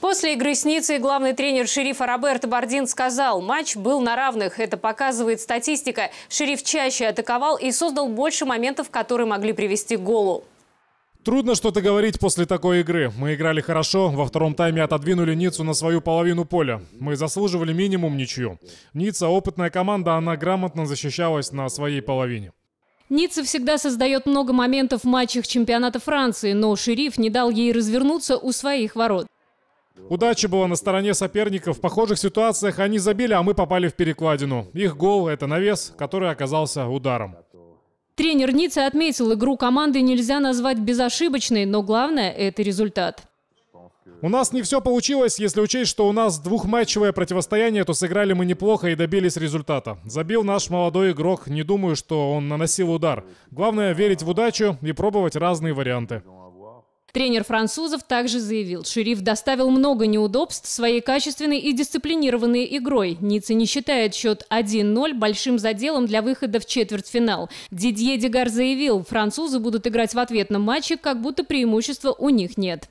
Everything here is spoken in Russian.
После игры с Ницей главный тренер шерифа Роберт Бардин сказал, матч был на равных. Это показывает статистика. Шериф чаще атаковал и создал больше моментов, которые могли привести к голу. Трудно что-то говорить после такой игры. Мы играли хорошо, во втором тайме отодвинули Ниццу на свою половину поля. Мы заслуживали минимум ничью. Ницца – опытная команда, она грамотно защищалась на своей половине. Ницца всегда создает много моментов в матчах чемпионата Франции, но шериф не дал ей развернуться у своих ворот. Удача была на стороне соперников. В похожих ситуациях они забили, а мы попали в перекладину. Их гол — это навес, который оказался ударом. Тренер Ницца отметил, игру команды нельзя назвать безошибочной, но главное – это результат. У нас не все получилось. Если учесть, что у нас двухматчевое противостояние, то сыграли мы неплохо и добились результата. Забил наш молодой игрок. Не думаю, что он наносил удар. Главное – верить в удачу и пробовать разные варианты. Тренер французов также заявил, Шериф доставил много неудобств своей качественной и дисциплинированной игрой. Ницца не считает счет 1-0 большим заделом для выхода в четвертьфинал. Дидье Дегар заявил, французы будут играть в ответном матче, как будто преимущества у них нет.